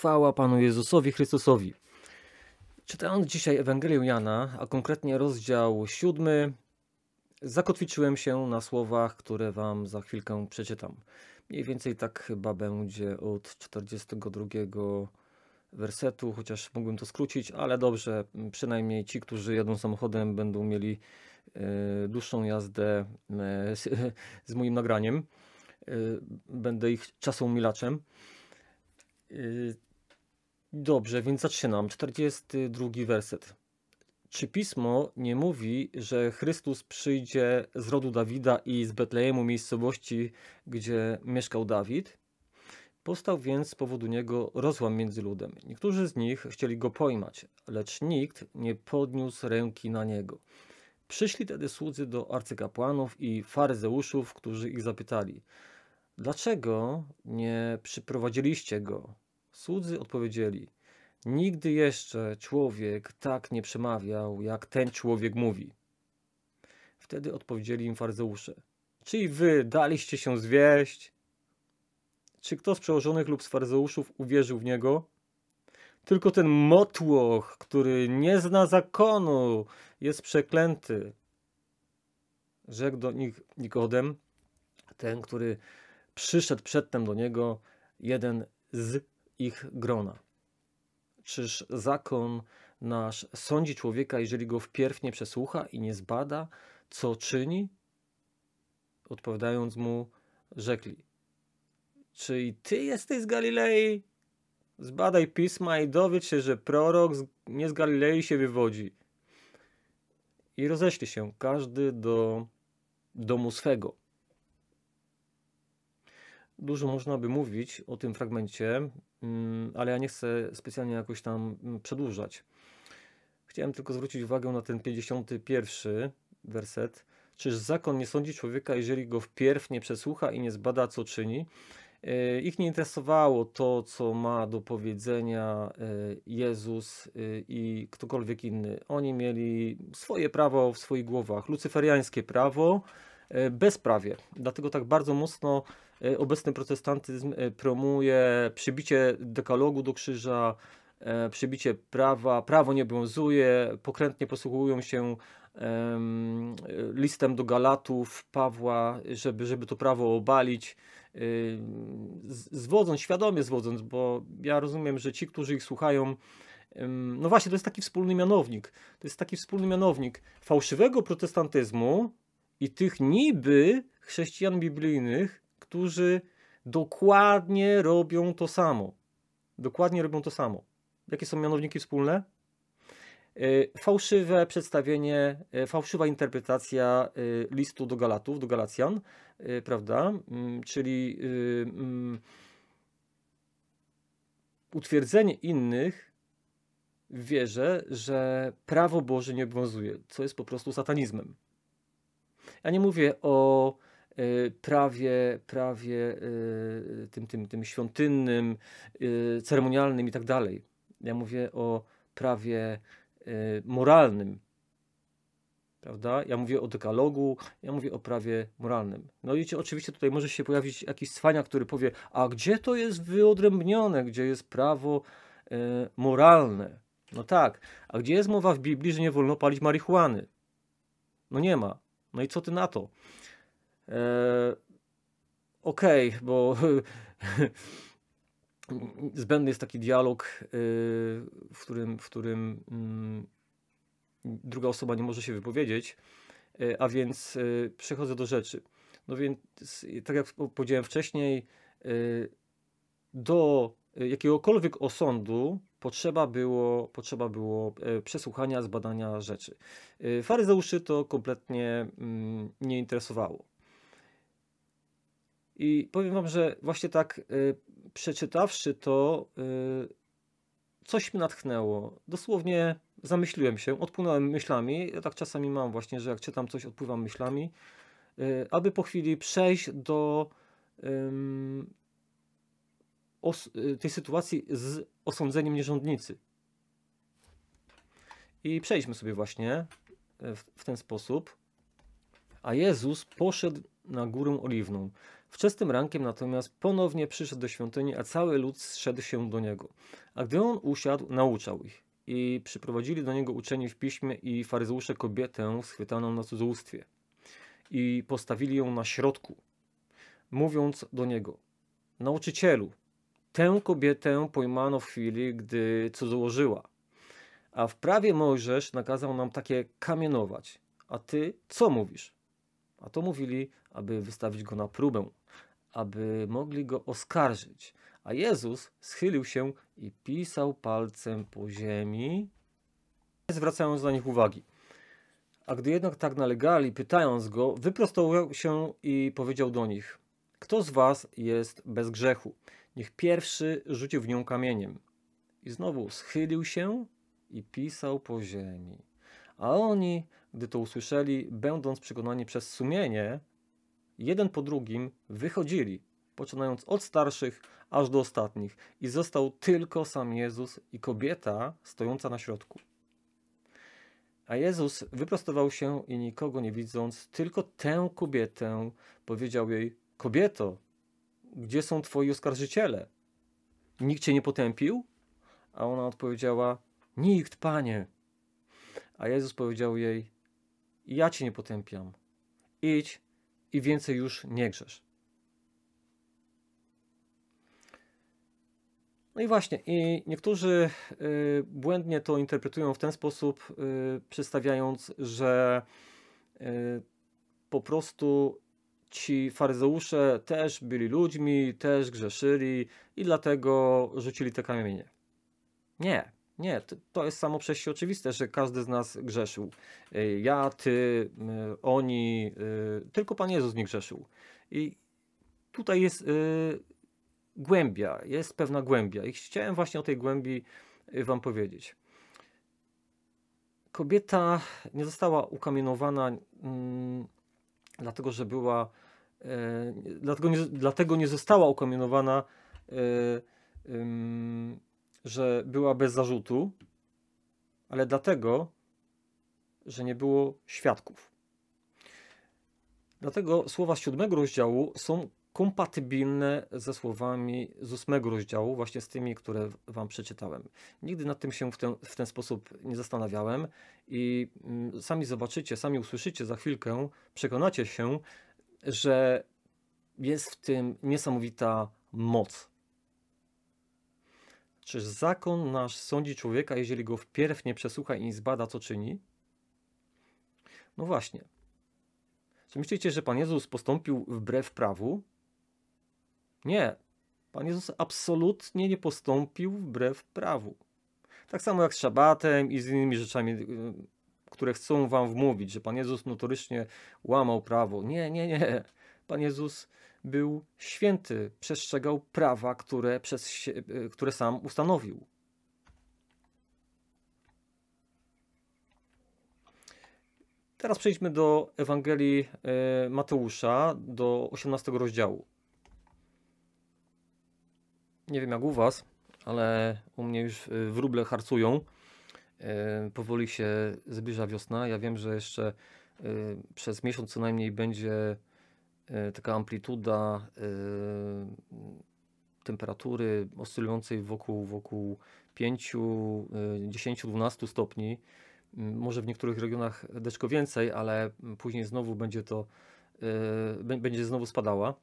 Chwała Panu Jezusowi Chrystusowi. Czytając dzisiaj Ewangelię Jana, a konkretnie rozdział siódmy, zakotwiczyłem się na słowach, które Wam za chwilkę przeczytam. Mniej więcej tak chyba będzie od 42 wersetu, chociaż mógłbym to skrócić, ale dobrze, przynajmniej ci, którzy jadą samochodem, będą mieli e, dłuższą jazdę e, z, z moim nagraniem. E, będę ich czasą milaczem. Dobrze, więc zaczynam. 42 werset. Czy pismo nie mówi, że Chrystus przyjdzie z rodu Dawida i z Betlejemu, miejscowości, gdzie mieszkał Dawid? Powstał więc z powodu niego rozłam między ludem. Niektórzy z nich chcieli go pojmać, lecz nikt nie podniósł ręki na niego. Przyszli tedy słudzy do arcykapłanów i faryzeuszów, którzy ich zapytali: Dlaczego nie przyprowadziliście go? Słudzy odpowiedzieli: Nigdy jeszcze człowiek tak nie przemawiał, jak ten człowiek mówi. Wtedy odpowiedzieli im farzeusze: Czy i wy daliście się zwieść? Czy kto z przełożonych lub z farzeuszów uwierzył w niego? Tylko ten motłoch, który nie zna zakonu, jest przeklęty. Rzekł do nich Nikodem, ten, który przyszedł przedtem do niego, jeden z ich grona. Czyż zakon nasz sądzi człowieka, jeżeli go wpierw nie przesłucha i nie zbada, co czyni? Odpowiadając mu, rzekli: Czy i ty jesteś z Galilei? Zbadaj pisma i dowiedz się, że prorok nie z Galilei się wywodzi. I rozeszli się, każdy do domu swego. Dużo można by mówić o tym fragmencie. Mm, ale ja nie chcę specjalnie jakoś tam mm, przedłużać. Chciałem tylko zwrócić uwagę na ten 51 werset. Czyż zakon nie sądzi człowieka, jeżeli go wpierw nie przesłucha i nie zbada, co czyni? E, ich nie interesowało to, co ma do powiedzenia e, Jezus e, i ktokolwiek inny. Oni mieli swoje prawo w swoich głowach, lucyferiańskie prawo, bezprawie. Dlatego tak bardzo mocno E, obecny protestantyzm e, promuje przybicie dekalogu do krzyża, e, przybicie prawa, prawo nie obowiązuje, pokrętnie posługują się listem do Galatów Pawła, żeby, żeby to prawo obalić, zwodząc, świadomie zwodząc, bo ja rozumiem, że ci, którzy ich słuchają, no właśnie, to jest taki wspólny mianownik. To jest taki wspólny mianownik fałszywego protestantyzmu i tych niby chrześcijan biblijnych, którzy dokładnie robią to samo. Dokładnie robią to samo. Jakie są mianowniki wspólne? E, fałszywe przedstawienie, e, fałszywa interpretacja e, listu do Galatów, do Galacjan, prawda? Mm, czyli mm, utwierdzenie innych w wierze, że prawo Boże nie obowiązuje, co jest po prostu satanizmem. Ja nie mówię o E, prawie, prawie e, tym, tym, tym świątynnym, e, ceremonialnym i tak dalej. Ja mówię o prawie moralnym, prawda? Ja mówię o dekalogu, ja mówię o prawie moralnym. No i oczywiście tutaj może się pojawić jakiś cwania, który powie, a gdzie to jest wyodrębnione, gdzie jest prawo moralne? No tak, a gdzie jest mowa w Biblii, że nie wolno palić marihuany? No nie ma. No i co ty na to? E, okej, okay, bo zbędny jest taki dialog, e, w którym, w którym mm, druga osoba nie może się wypowiedzieć, e, a więc przechodzę do rzeczy. No więc, tak jak powiedziałem wcześniej, do jakiegokolwiek osądu potrzeba było, potrzeba było przesłuchania, zbadania rzeczy. Faryzeuszy to kompletnie mm, nie interesowało. I powiem Wam, że właśnie tak y, przeczytawszy to, y, coś mnie natchnęło. Dosłownie zamyśliłem się, odpłynąłem myślami. Ja tak czasami mam właśnie, że jak czytam coś, odpływam myślami, y, aby po chwili przejść do y, tej sytuacji z osądzeniem nierządnicy. I przejdźmy sobie właśnie y, w, w ten sposób. A Jezus poszedł na górę oliwną. Wczesnym rankiem natomiast ponownie przyszedł do świątyni, a cały lud zszedł się do niego. A gdy on usiadł, nauczał ich. I przyprowadzili do niego uczeni w piśmie i faryzeusze kobietę schwytaną na cudzołóstwie. I postawili ją na środku, mówiąc do niego: Nauczycielu, tę kobietę pojmano w chwili, gdy cudzołożyła. A w prawie Mojżesz nakazał nam takie kamienować. A ty co mówisz? A to mówili, aby wystawić go na próbę, aby mogli go oskarżyć. A Jezus schylił się i pisał palcem po ziemi, zwracając na nich uwagi. A gdy jednak tak nalegali, pytając go, wyprostował się i powiedział do nich: Kto z was jest bez grzechu? Niech pierwszy rzuci w nią kamieniem. I znowu schylił się i pisał po ziemi. A oni gdy to usłyszeli, będąc przekonani przez sumienie, jeden po drugim wychodzili, poczynając od starszych aż do ostatnich, i został tylko sam Jezus i kobieta stojąca na środku. A Jezus wyprostował się i nikogo nie widząc, tylko tę kobietę powiedział jej: Kobieto, gdzie są twoi oskarżyciele? Nikt cię nie potępił? A ona odpowiedziała: Nikt, panie. A Jezus powiedział jej: ja cię nie potępiam. Idź i więcej już nie grzesz. No i właśnie, i niektórzy y, błędnie to interpretują w ten sposób, y, przedstawiając, że y, po prostu ci faryzeusze też byli ludźmi, też grzeszyli i dlatego rzucili te kamienie. Nie. Nie, to jest samo przez się oczywiste, że każdy z nas grzeszył. Y, ja, ty, y, oni, y, tylko Pan Jezus nie grzeszył. I tutaj jest głębia, jest pewna głębia i chciałem właśnie o tej głębi Wam powiedzieć. Kobieta nie została ukamienowana mm, dlatego, że była, dlatego, nie, dlatego nie została ukamienowana że była bez zarzutu, ale dlatego, że nie było świadków. Dlatego słowa z siódmego rozdziału są kompatybilne ze słowami z ósmego rozdziału, właśnie z tymi, które Wam przeczytałem. Nigdy nad tym się w ten, w ten sposób nie zastanawiałem i mm, sami zobaczycie, sami usłyszycie za chwilkę, przekonacie się, że jest w tym niesamowita moc. Czyż zakon nasz sądzi człowieka, jeżeli go wpierw nie przesłucha i nie zbada, co czyni? No właśnie. Czy myślicie, że Pan Jezus postąpił wbrew prawu? Nie. Pan Jezus absolutnie nie postąpił wbrew prawu. Tak samo jak z szabatem i z innymi rzeczami, y, które chcą wam wmówić, że Pan Jezus notorycznie łamał prawo. Nie, nie, nie. Pan Jezus był święty, przestrzegał prawa, które, przez, e, które sam ustanowił. Teraz przejdźmy do Ewangelii e, Mateusza, do 18 rozdziału. Nie wiem jak u Was, ale u mnie już e, wróble harcują. Powoli się zbliża wiosna. Ja wiem, że jeszcze przez miesiąc co najmniej będzie E, taka amplituda e, temperatury oscylującej wokół, wokół 5, 10, 12 stopni. Może w niektórych regionach deczko więcej, ale później znowu będzie to, e, będzie znowu spadała.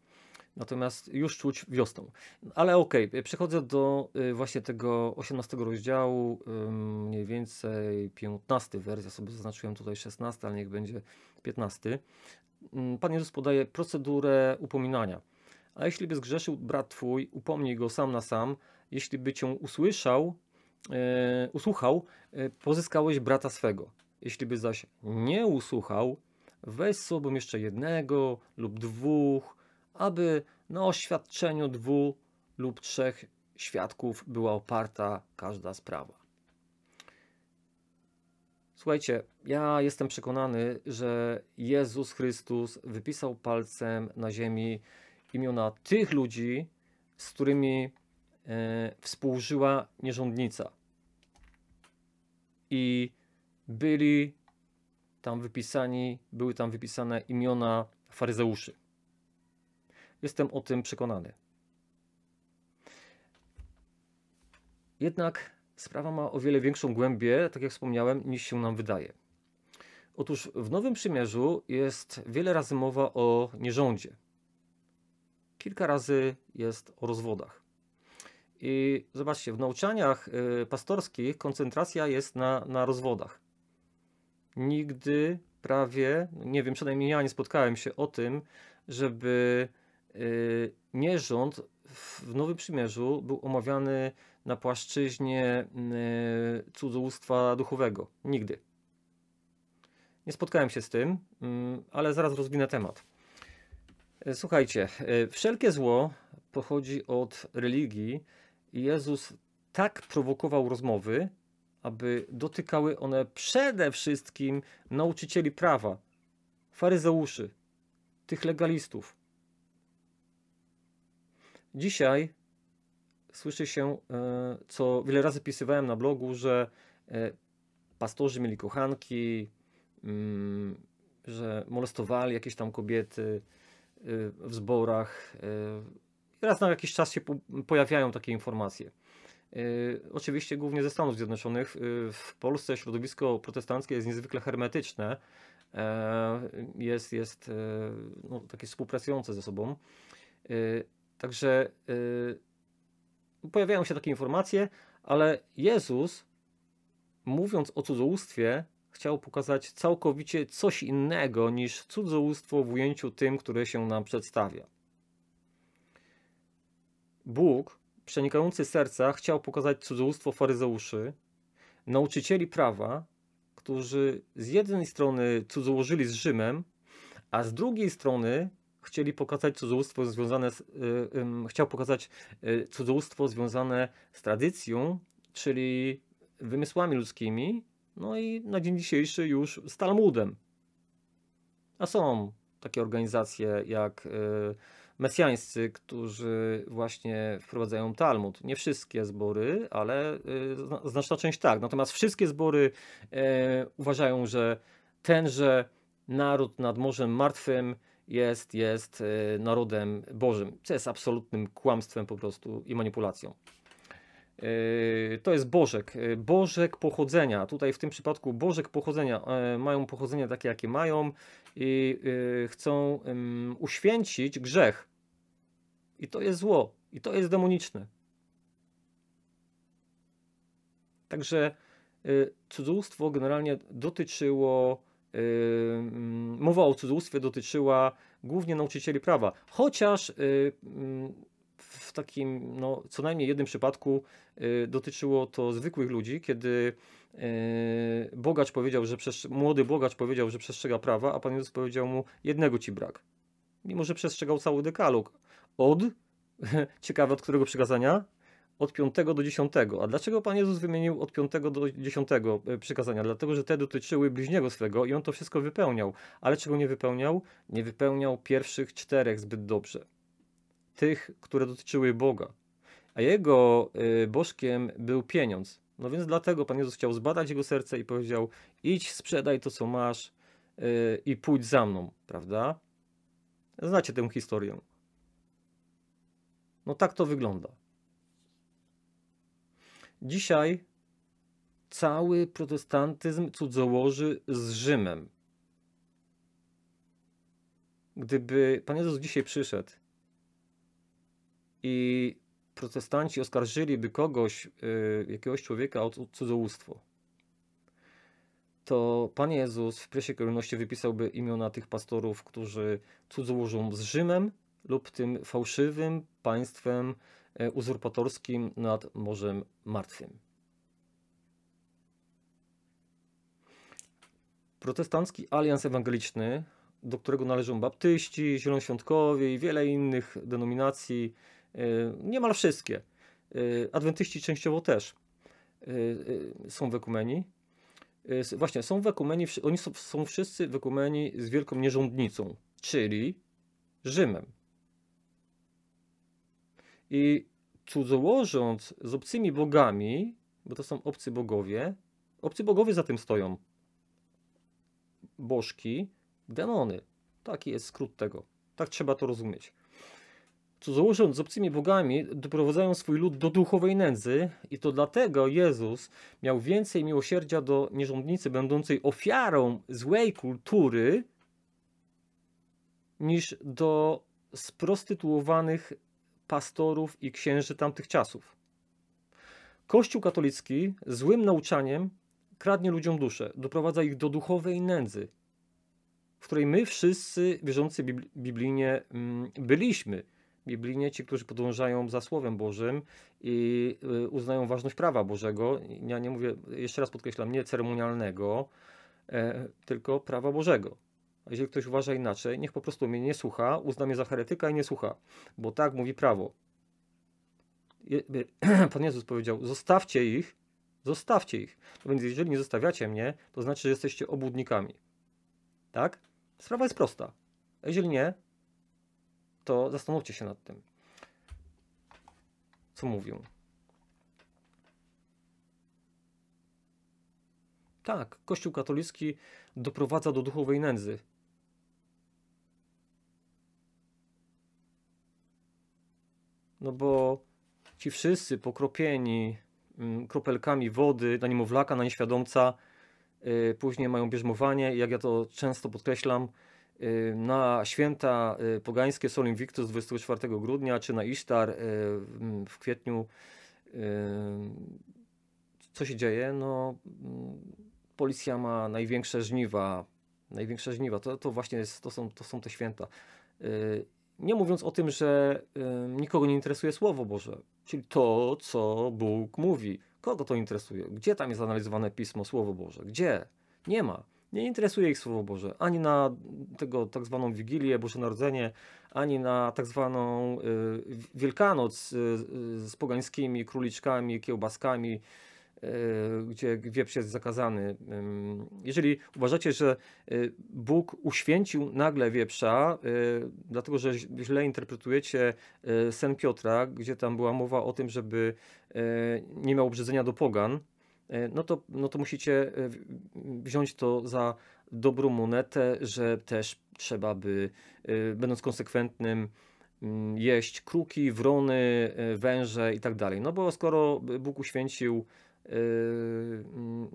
Natomiast już czuć wiosną. Ale okej, okay, przechodzę do właśnie tego 18 rozdziału, mniej więcej 15 wersja, sobie zaznaczyłem tutaj 16, ale niech będzie 15. Mm, pan Jezus podaje procedurę upominania. A jeśli by zgrzeszył brat twój, upomnij go sam na sam. Jeśli by cię usłyszał, e, usłuchał, e, pozyskałeś brata swego. Jeśli by zaś nie usłuchał, weź sobą jeszcze jednego lub dwóch, aby na oświadczeniu dwóch lub trzech świadków była oparta każda sprawa. Słuchajcie, ja jestem przekonany, że Jezus Chrystus wypisał palcem na ziemi imiona tych ludzi, z którymi e, współżyła nierządnica. I byli tam wypisani, były tam wypisane imiona faryzeuszy. Jestem o tym przekonany. Jednak Sprawa ma o wiele większą głębię, tak jak wspomniałem, niż się nam wydaje. Otóż w Nowym Przymierzu jest wiele razy mowa o nierządzie. Kilka razy jest o rozwodach. I zobaczcie, w nauczaniach y, pastorskich koncentracja jest na, na rozwodach. Nigdy prawie, nie wiem, przynajmniej ja nie spotkałem się o tym, żeby y, nierząd w Nowym Przymierzu był omawiany na płaszczyźnie mm, e, cudzołóstwa duchowego. Nigdy. Nie spotkałem się z tym, mm, ale zaraz rozwinę temat. E, słuchajcie, e, wszelkie zło pochodzi od religii i Jezus tak prowokował rozmowy, aby dotykały one przede wszystkim nauczycieli prawa, faryzeuszy, tych legalistów, Dzisiaj słyszy się, e, co wiele razy pisywałem na blogu, że e, pastorzy mieli kochanki, mm, że molestowali jakieś tam kobiety e, w zborach. Raz na jakiś czas się pojawiają takie informacje. Oczywiście głównie ze Stanów Zjednoczonych. W Polsce środowisko protestanckie jest niezwykle hermetyczne. Jest, jest no, takie współpracujące ze sobą Także yy, pojawiają się takie informacje, ale Jezus, mówiąc o cudzołóstwie, chciał pokazać całkowicie coś innego niż cudzołóstwo w ujęciu tym, które się nam przedstawia. Bóg, przenikający serca, chciał pokazać cudzołóstwo faryzeuszy, nauczycieli prawa, którzy z jednej strony cudzołożyli z Rzymem, a z drugiej strony chcieli pokazać cudzołóstwo związane z, y, chciał pokazać y, cudzołóstwo związane z tradycją, czyli wymysłami ludzkimi, no i na dzień dzisiejszy już z Talmudem. A są takie organizacje jak y, mesjańscy, którzy właśnie wprowadzają Talmud. Nie wszystkie zbory, ale y, znaczna część tak. Natomiast wszystkie zbory e, uważają, że tenże naród nad Morzem Martwym jest, jest y, narodem Bożym, co jest absolutnym kłamstwem po prostu i manipulacją. Y, to jest Bożek. Y, Bożek pochodzenia. Tutaj w tym przypadku Bożek pochodzenia. Mają pochodzenie takie, jakie mają i chcą uświęcić grzech. I to jest zło. I to jest demoniczne. Także cudzołóstwo generalnie dotyczyło Yy, mowa o cudzołóstwie dotyczyła głównie nauczycieli prawa, chociaż yy, w takim, no, co najmniej jednym przypadku yy, dotyczyło to zwykłych ludzi, kiedy bogacz powiedział, że młody bogacz powiedział, że przestrzega prawa, a Pan Jezus powiedział mu, jednego ci brak. Mimo, że przestrzegał cały dekalog. Od, ciekawe od którego przykazania, od 5 do 10. A dlaczego Pan Jezus wymienił od 5 do 10 e, przykazania? Dlatego, że te dotyczyły bliźniego swego i on to wszystko wypełniał. Ale czego nie wypełniał? Nie wypełniał pierwszych czterech zbyt dobrze. Tych, które dotyczyły Boga. A jego y, bożkiem był pieniądz. No więc dlatego Pan Jezus chciał zbadać jego serce i powiedział: idź, sprzedaj to, co masz e, i pójdź za mną, prawda? Znacie tę historię. No tak to wygląda. Dzisiaj cały protestantyzm cudzołoży z Rzymem. Gdyby Pan Jezus dzisiaj przyszedł i protestanci oskarżyliby kogoś, y, jakiegoś człowieka o cudzołóstwo, to Pan Jezus w pierwszej kolejności wypisałby imiona tych pastorów, którzy cudzołożą z Rzymem lub tym fałszywym państwem E, uzurpatorskim nad Morzem Martwym. Protestancki Alians Ewangeliczny, do którego należą baptyści, zielonoświątkowie i wiele innych denominacji, e, niemal wszystkie. E, adwentyści częściowo też są w ekumenii. Właśnie, są w ekumenii, oni są, wszyscy w ekumenii z wielką nierządnicą, czyli Rzymem. I cudzołożąc z obcymi bogami, bo to są obcy bogowie, obcy bogowie za tym stoją. Bożki, demony. Taki jest skrót tego. Tak trzeba to rozumieć. Cudzołożąc z obcymi bogami, doprowadzają swój lud do duchowej nędzy i to dlatego Jezus miał więcej miłosierdzia do nierządnicy będącej ofiarą złej kultury niż do sprostytuowanych pastorów i księży tamtych czasów. Kościół katolicki złym nauczaniem kradnie ludziom duszę, doprowadza ich do duchowej nędzy, w której my wszyscy wierzący biblijnie mm, byliśmy. Biblijnie ci, którzy podążają za Słowem Bożym i y, uznają ważność prawa Bożego. Ja nie mówię, jeszcze raz podkreślam, nie ceremonialnego, e, tylko prawa Bożego. Jeżeli ktoś uważa inaczej, niech po prostu mnie nie słucha, uzna mnie za heretyka i nie słucha, bo tak mówi prawo. Pan Jezus powiedział: Zostawcie ich, zostawcie ich. No więc jeżeli nie zostawiacie mnie, to znaczy, że jesteście obłudnikami. Tak? Sprawa jest prosta. A jeżeli nie, to zastanówcie się nad tym, co mówią. Tak, Kościół katolicki doprowadza do duchowej nędzy. No bo ci wszyscy pokropieni mm, kropelkami wody na niemowlaka, na nieświadomca, y, później mają bierzmowanie, jak ja to często podkreślam, y, na święta y, pogańskie Sol Invictus 24 grudnia, czy na Isztar w kwietniu, co się dzieje? No, mm, policja ma największe żniwa, największe żniwa, to, to właśnie jest, to, są, to są te święta. Nie mówiąc o tym, że nikogo nie interesuje Słowo Boże, czyli to, co Bóg mówi. Kogo to interesuje? Gdzie tam jest analizowane pismo, Słowo Boże? Gdzie? Nie ma. Nie interesuje ich Słowo Boże, ani na tego tak zwaną Wigilię, Boże Narodzenie, ani na tak zwaną y, Wielkanoc y, y, z pogańskimi króliczkami, kiełbaskami, Y, gdzie wieprz jest zakazany. Jeżeli uważacie, że y, Bóg uświęcił nagle wieprza, y, dlatego że źle interpretujecie sen Piotra, gdzie tam była mowa o tym, żeby nie miał obrzydzenia do pogan, no to, no to musicie wziąć to za dobrą monetę, że też trzeba by, będąc konsekwentnym, mm, jeść kruki, wrony, węże i tak dalej. No bo skoro Bóg uświęcił Y,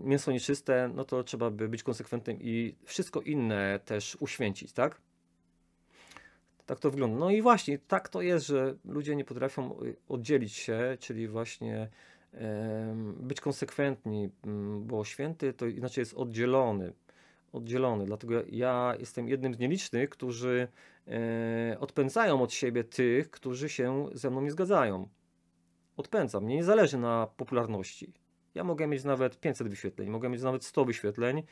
mięso nieczyste, no to trzeba by być konsekwentnym i wszystko inne też uświęcić, tak? Tak to wygląda. No i właśnie tak to jest, że ludzie nie potrafią y, oddzielić się, czyli właśnie być konsekwentni, mm, bo święty to inaczej jest oddzielony. Oddzielony, dlatego ja jestem jednym z nielicznych, którzy e, odpędzają od siebie tych, którzy się ze mną nie zgadzają. Odpędzam, mnie nie zależy na popularności. Ja mogę mieć nawet 500 wyświetleń, mogę mieć nawet 100 wyświetleń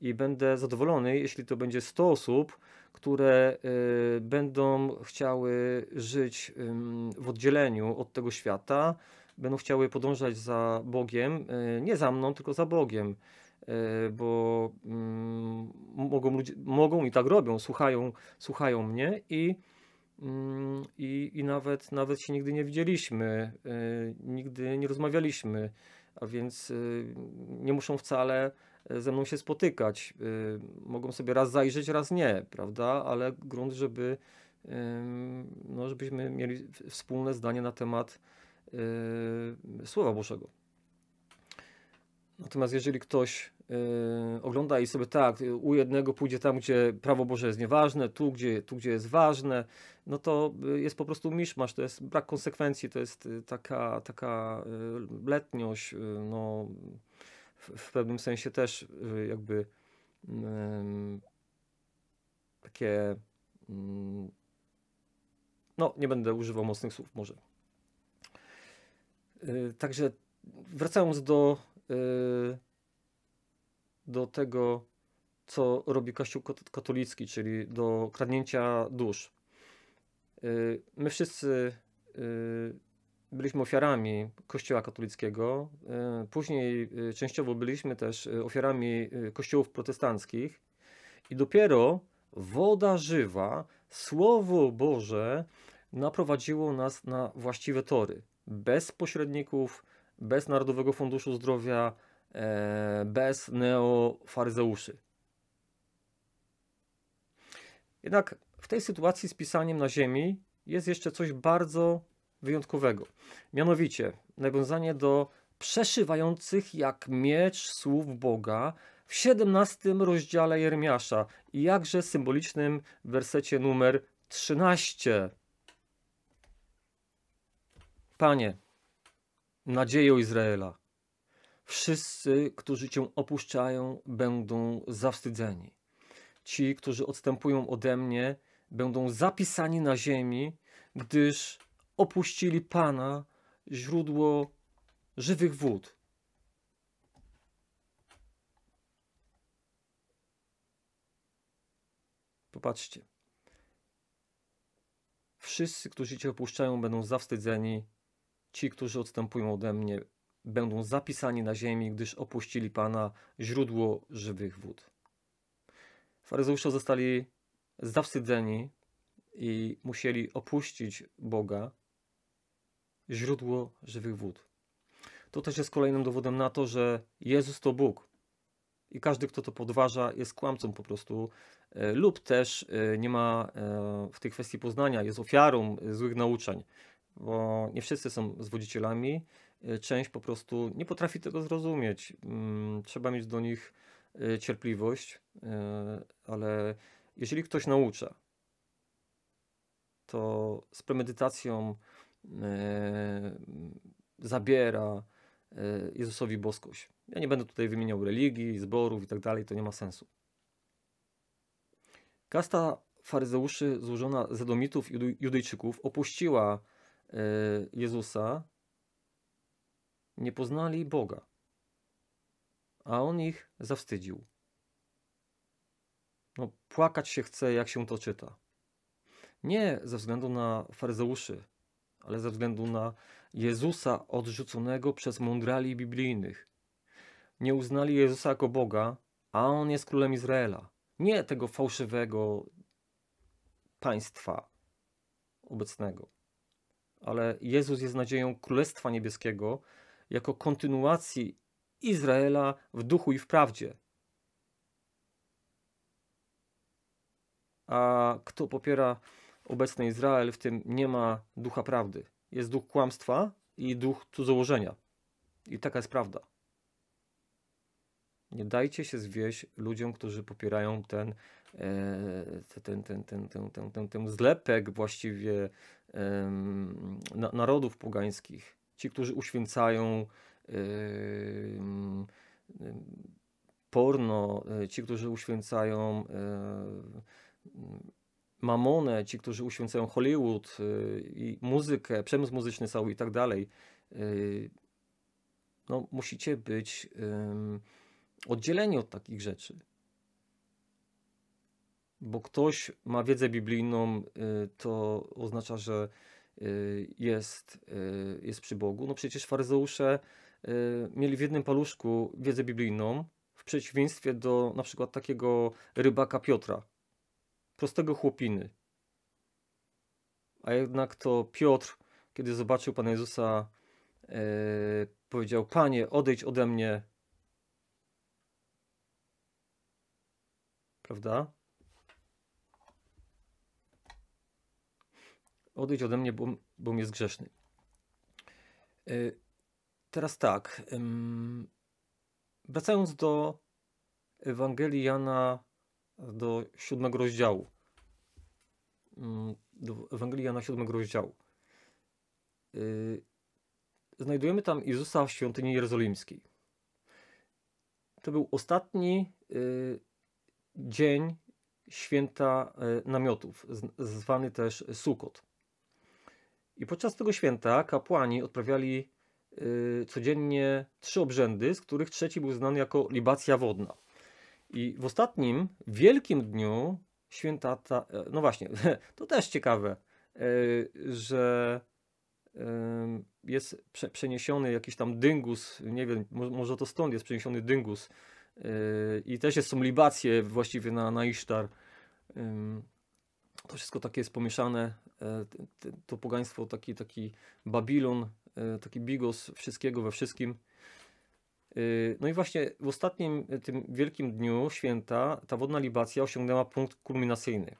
i będę zadowolony, jeśli to będzie 100 osób, które y, będą chciały żyć y, w oddzieleniu od tego świata, będą chciały podążać za Bogiem, y, nie za mną, tylko za Bogiem, y, bo mogą, ludzie, mogą i tak robią, słuchają, słuchają mnie i. I, i nawet, nawet się nigdy nie widzieliśmy, y, nigdy nie rozmawialiśmy a więc y, nie muszą wcale y, ze mną się spotykać. Y, mogą sobie raz zajrzeć, raz nie, prawda? Ale grunt, żeby, no, żebyśmy mieli wspólne zdanie na temat Słowa Bożego. Natomiast jeżeli ktoś Yy, ogląda i sobie tak, y, u jednego pójdzie tam, gdzie prawo Boże jest nieważne, tu gdzie, tu, gdzie jest ważne, no to y, jest po prostu miszmasz, to jest brak konsekwencji, to jest y, taka, taka letniość, no, w, w pewnym sensie też jakby yy, takie, yy, no nie będę używał mocnych słów może. Także wracając do do tego, co robi Kościół katolicki, czyli do kradnięcia dusz. Y, my wszyscy y, byliśmy ofiarami Kościoła katolickiego, y, później częściowo byliśmy też ofiarami kościołów protestanckich i dopiero woda żywa, Słowo Boże naprowadziło nas na właściwe tory. Bez pośredników, bez Narodowego Funduszu Zdrowia, E, bez neofaryzeuszy. Jednak w tej sytuacji z pisaniem na ziemi jest jeszcze coś bardzo wyjątkowego. Mianowicie nawiązanie do przeszywających jak miecz słów Boga w 17 rozdziale Jeremiasza i jakże symbolicznym wersecie numer 13. Panie, nadzieją Izraela, Wszyscy, którzy cię opuszczają, będą zawstydzeni. Ci, którzy odstępują ode mnie, będą zapisani na ziemi, gdyż opuścili Pana, źródło żywych wód. Popatrzcie. Wszyscy, którzy Cię opuszczają, będą zawstydzeni. Ci, którzy odstępują ode mnie, będą zapisani na ziemi, gdyż opuścili Pana źródło żywych wód. Faryzeusze zostali zawstydzeni i musieli opuścić Boga, źródło żywych wód. To też jest kolejnym dowodem na to, że Jezus to Bóg. I każdy, kto to podważa, jest kłamcą po prostu, e, lub też e, nie ma e, w tej kwestii poznania, jest ofiarą złych nauczeń, bo nie wszyscy są zwodzicielami, Y, część po prostu nie potrafi tego zrozumieć. Mm, trzeba mieć do nich y, cierpliwość, y, ale jeżeli ktoś naucza, to z premedytacją zabiera Jezusowi boskość. Ja nie będę tutaj wymieniał religii, zborów i tak dalej, to nie ma sensu. Kasta faryzeuszy złożona z Edomitów i Judyjczyków opuściła Jezusa nie poznali Boga, a On ich zawstydził. No, płakać się chce, jak się to czyta. Nie ze względu na faryzeuszy, ale ze względu na Jezusa odrzuconego przez mądrali biblijnych. Nie uznali Jezusa jako Boga, a On jest królem Izraela. Nie tego fałszywego państwa obecnego. Ale Jezus jest nadzieją Królestwa Niebieskiego, jako kontynuacji Izraela w duchu i w prawdzie. A kto popiera obecny Izrael, w tym nie ma ducha prawdy. Jest duch kłamstwa i duch cudzołożenia. I taka jest prawda. Nie dajcie się zwieść ludziom, którzy popierają ten, e, ten, ten, ten, ten, ten, ten, ten zlepek właściwie narodów pogańskich ci, którzy uświęcają porno, e, ci, którzy uświęcają e, mamonę, ci, którzy uświęcają Hollywood e, i muzykę, przemysł muzyczny cały i tak dalej, no, musicie być oddzieleni od takich rzeczy. Bo ktoś ma wiedzę biblijną, to oznacza, że Y, jest, y, jest przy Bogu. No przecież faryzeusze y, mieli w jednym paluszku wiedzę biblijną, w przeciwieństwie do na przykład takiego rybaka Piotra, prostego chłopiny. A jednak to Piotr, kiedy zobaczył Pana Jezusa, powiedział: Panie, odejdź ode mnie. Prawda? odejdź ode mnie, bo, bo jest grzeszny. Y, teraz tak. Wracając do Ewangelii Jana, do siódmego rozdziału. Mm, do Ewangelii Jana siódmego rozdziału. Y, znajdujemy tam Jezusa w świątyni jerozolimskiej. To był ostatni y, dzień święta namiotów, zwany też Sukot. I podczas tego święta kapłani odprawiali y, codziennie trzy obrzędy, z których trzeci był znany jako libacja wodna. I w ostatnim, wielkim dniu święta, ta, e, no właśnie, to też ciekawe, e, że jest przeniesiony jakiś tam dyngus, nie wiem, może, może to stąd jest przeniesiony dyngus e, i też jest, są libacje właściwie na, na Isztar. To wszystko takie jest pomieszane E, to pogaństwo, taki, taki Babilon, e, taki bigos wszystkiego we wszystkim. E, no i właśnie w ostatnim tym wielkim dniu święta ta wodna libacja osiągnęła punkt kulminacyjny.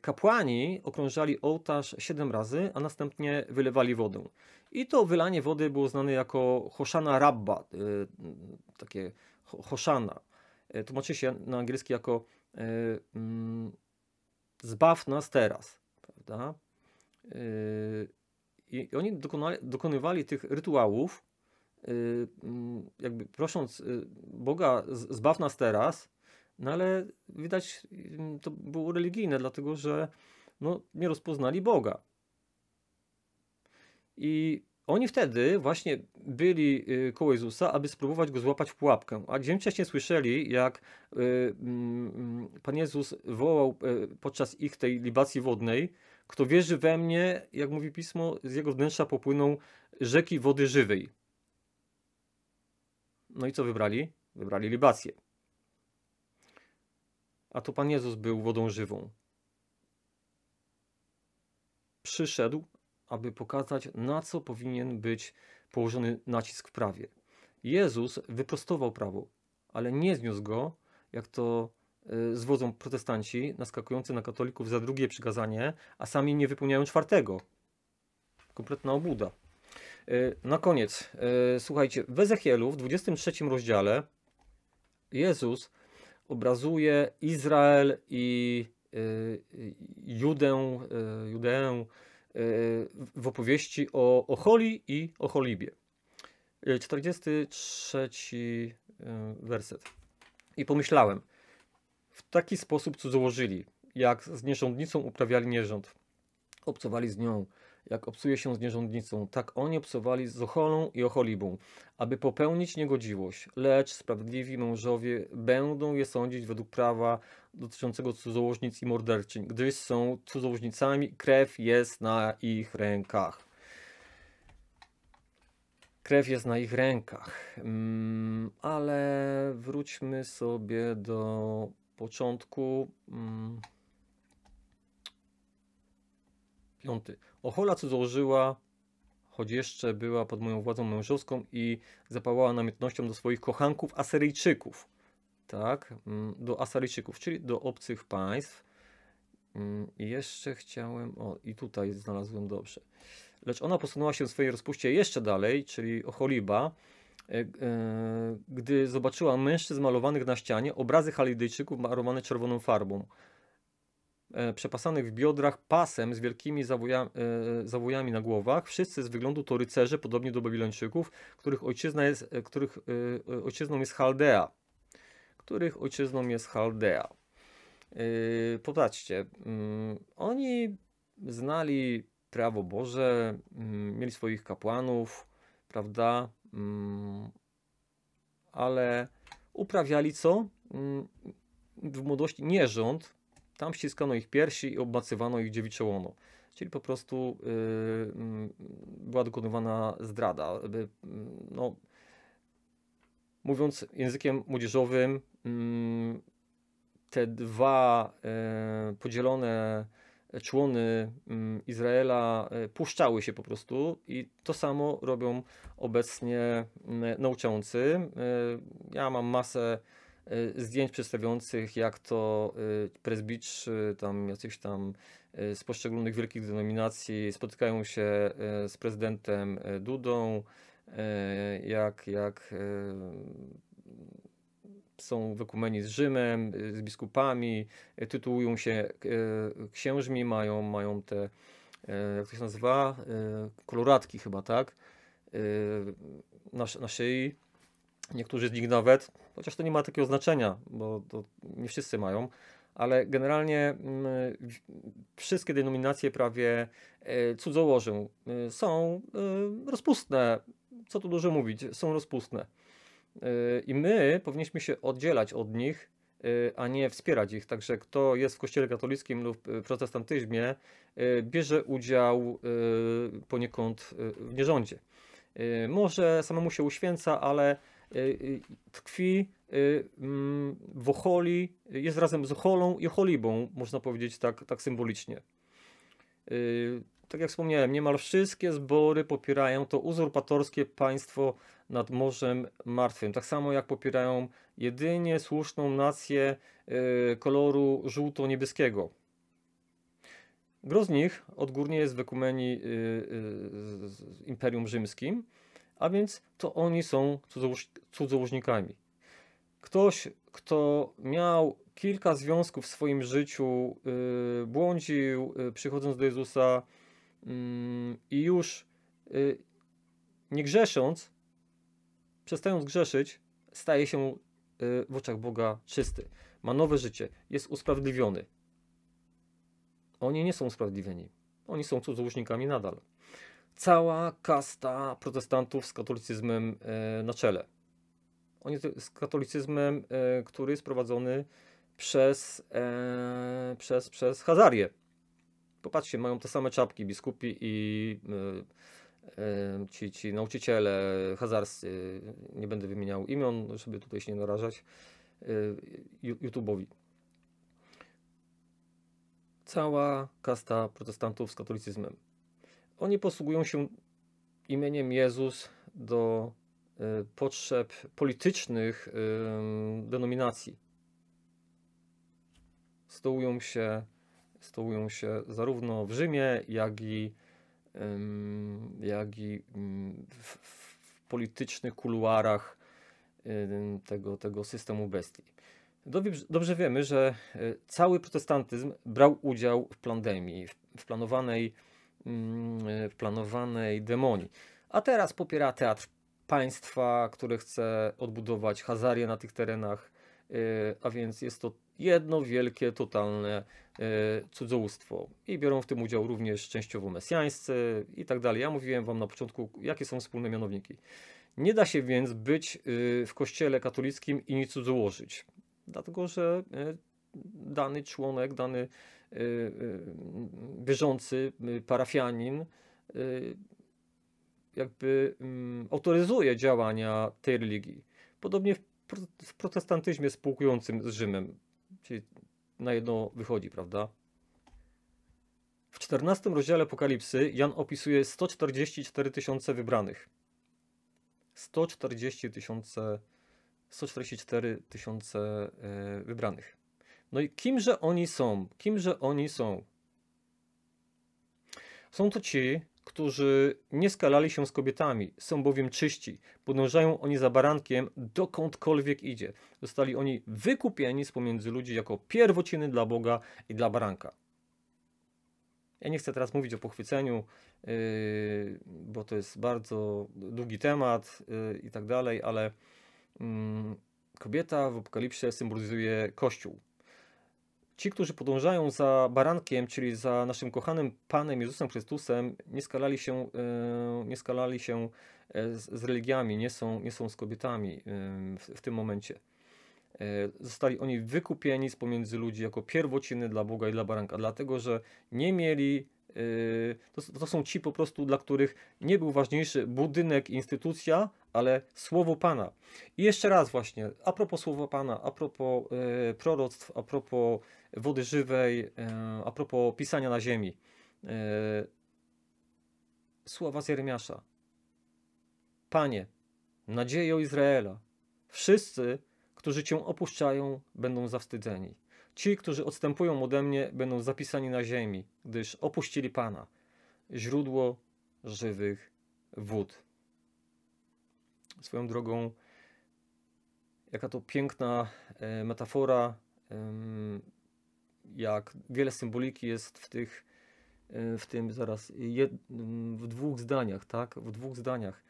Kapłani okrążali ołtarz siedem razy, a następnie wylewali wodę. I to wylanie wody było znane jako Hoshana Rabba, takie Hoshana. Tłumaczy się na angielski jako mm, zbaw nas teraz prawda? Y, I oni dokonywali tych rytuałów, y, mm, jakby prosząc y, Boga, zbaw nas teraz, no ale widać mm, to było religijne, dlatego że no, nie rozpoznali Boga. I oni wtedy właśnie byli koło Jezusa, aby spróbować go złapać w pułapkę. A gdzie wcześniej słyszeli, jak mm, Pan Jezus wołał podczas ich tej libacji wodnej, kto wierzy we mnie, jak mówi pismo, z jego wnętrza popłyną rzeki wody żywej. No i co wybrali? Wybrali libację. A to Pan Jezus był wodą żywą. Przyszedł, aby pokazać, na co powinien być położony nacisk w prawie. Jezus wyprostował prawo, ale nie zniósł go, jak to Y, zwodzą protestanci naskakujący na katolików za drugie przykazanie, a sami nie wypełniają czwartego. Kompletna obuda. Y, na koniec, y, słuchajcie, w Ezechielu w 23 rozdziale Jezus obrazuje Izrael i Judę, Judeę w opowieści o Ocholi i Ocholibie. 43 werset. I pomyślałem – w taki sposób cudzołożyli, jak z nierządnicą uprawiali nierząd. Obcowali z nią, jak obsuje się z nierządnicą, tak oni obcowali z ocholą i ocholibą, aby popełnić niegodziwość. Lecz sprawiedliwi mężowie będą je sądzić według prawa dotyczącego cudzołożnic i morderczyń, gdyż są cudzołożnicami, krew jest na ich rękach. Krew jest na ich rękach. Mm, ale wróćmy sobie do początku. Hmm, piąty. Ochola, co założyła, choć jeszcze była pod moją władzą mężowską i zapałała namiętnością do swoich kochanków Asyryjczyków. Tak, mm, do Asyryjczyków, czyli do obcych państw. Mm, I jeszcze chciałem, o i tutaj znalazłem dobrze. Lecz ona posunęła się w swojej rozpuście jeszcze dalej, czyli Oholiba, E, e, gdy zobaczyła mężczyzn malowanych na ścianie, obrazy Halidejczyków malowane czerwoną farbą, e, przepasanych w biodrach pasem z wielkimi zawojami, zawojami na głowach. Wszyscy z wyglądu to rycerze, podobnie do Babilończyków, których, ojczyzna jest, których ojczyzną jest Chaldea. Których ojczyzną jest Chaldea. Popatrzcie, mm, oni znali prawo Boże, mm, mieli swoich kapłanów, prawda? Mm, ale uprawiali co? Mm, w młodości Nie rząd. tam ściskano ich piersi i obmacywano ich dziewiczołono. Czyli po prostu y, mm, była dokonywana zdrada. No, mówiąc językiem młodzieżowym, te dwa y, podzielone człony mm, Izraela e, puszczały się po prostu i to samo robią obecnie mm, nauczący. E, ja mam masę e, zdjęć przedstawiających, jak to prezbicz, tam jacyś tam z poszczególnych wielkich denominacji spotykają się z prezydentem Dudą, jak, jak są w z Rzymem, y, z biskupami, y, tytułują się y, księżmi, mają, mają te, jak to się nazywa, koloratki chyba, tak, na, na szyi. Niektórzy z nich nawet, chociaż to nie ma takiego znaczenia, bo to nie wszyscy mają, ale generalnie mm, wszystkie denominacje prawie cudzołożą są rozpustne. Co tu dużo mówić, są rozpustne. I my powinniśmy się oddzielać od nich, y, a nie wspierać ich. Także kto jest w kościele katolickim lub y, protestantyzmie, y, bierze udział poniekąd w nierządzie. Może samemu się uświęca, ale tkwi mm, w ocholi, jest razem z ocholą i cholibą, można powiedzieć tak, tak symbolicznie tak jak wspomniałem, niemal wszystkie zbory popierają to uzurpatorskie państwo nad Morzem Martwym. Tak samo jak popierają jedynie słuszną nację y, koloru żółto-niebieskiego. Gro z nich odgórnie jest w ekumenii y, y, z Imperium Rzymskim, a więc to oni są cudzołóż, cudzołóżnikami. Ktoś, kto miał kilka związków w swoim życiu, błądził, przychodząc do Jezusa, Mm, i już y, nie grzesząc, przestając grzeszyć, staje się y, w oczach Boga czysty. Ma nowe życie, jest usprawiedliwiony. Oni nie są usprawiedliwieni. Oni są cudzołóżnikami nadal. Cała kasta protestantów z katolicyzmem y, na czele. Oni z katolicyzmem, który jest prowadzony przez, e, przez, przez Hazarię Popatrzcie, mają te same czapki biskupi i e, e, ci, ci nauczyciele hazarscy, nie będę wymieniał imion, żeby tutaj się nie narażać, e, YouTube'owi. Cała kasta protestantów z katolicyzmem. Oni posługują się imieniem Jezus do potrzeb politycznych denominacji. Stołują się stołują się zarówno w Rzymie, jak i, jak i w, w politycznych kuluarach tego, tego systemu bestii. Dobrze wiemy, że e, cały protestantyzm brał udział w pandemii, w planowanej, w planowanej demonii. A teraz popiera teatr państwa, które chce odbudować Hazarię na tych terenach, E, a więc jest to jedno wielkie, totalne e, cudzołóstwo. I biorą w tym udział również częściowo mesjańscy i tak dalej. Ja mówiłem wam na początku, jakie są wspólne mianowniki. Nie da się więc być y, w kościele katolickim i nic cudzołożyć, dlatego że e, dany członek, dany bieżący parafianin jakby autoryzuje działania tej religii. Podobnie w w protestantyzmie spółkującym z Rzymem. Czyli na jedno wychodzi, prawda? W 14 rozdziale Apokalipsy Jan opisuje 144 tysiące wybranych. 140 tysiące, 144 tysiące e, wybranych. No i kimże oni są? Kimże oni są? Są to ci, którzy nie skalali się z kobietami, są bowiem czyści, podążają oni za barankiem dokądkolwiek idzie. Zostali oni wykupieni z pomiędzy ludzi jako pierwociny dla Boga i dla baranka. Ja nie chcę teraz mówić o pochwyceniu, yy, bo to jest bardzo długi temat yy, i tak dalej, ale yy, kobieta w apokalipsie symbolizuje Kościół. Ci, którzy podążają za barankiem, czyli za naszym kochanym Panem Jezusem Chrystusem, nie skalali się, e, nie skalali się e, z, religiami, nie są, nie są z kobietami e, w, w tym momencie. Zostali oni wykupieni z pomiędzy ludzi jako pierwociny dla Boga i dla baranka, dlatego że nie mieli Y, to, to są ci po prostu, dla których nie był ważniejszy budynek, instytucja, ale słowo Pana. I jeszcze raz właśnie, a propos słowa Pana, a propos y, proroctw, a propos wody żywej, y, a propos pisania na ziemi. Y, słowa z Jeremiasza. Panie, nadziejo Izraela, wszyscy, którzy Cię opuszczają, będą zawstydzeni. Ci, którzy odstępują ode mnie, będą zapisani na ziemi, gdyż opuścili Pana, źródło żywych wód. Swoją drogą, jaka to piękna e, metafora, jak wiele symboliki jest w tych, e, w tym zaraz, jed, w dwóch zdaniach, tak? W dwóch zdaniach.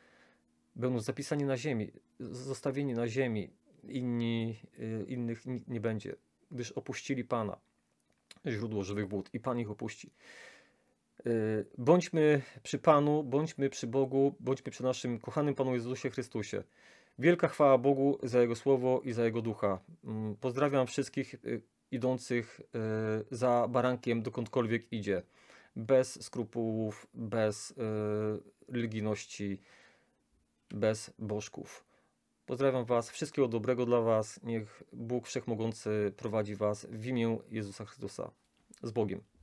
Będą zapisani na ziemi, zostawieni na ziemi, inni, e, innych nie będzie gdyż opuścili Pana, źródło żywych wód, i Pan ich opuści. Y, bądźmy przy Panu, bądźmy przy Bogu, bądźmy przy naszym kochanym Panu Jezusie Chrystusie. Wielka chwała Bogu za Jego słowo i za Jego ducha. Mm, pozdrawiam wszystkich y, idących y, za barankiem dokądkolwiek idzie. Bez skrupułów, bez religijności, bez bożków. Pozdrawiam Was, wszystkiego dobrego dla Was. Niech Bóg Wszechmogący prowadzi Was w imię Jezusa Chrystusa. Z Bogiem.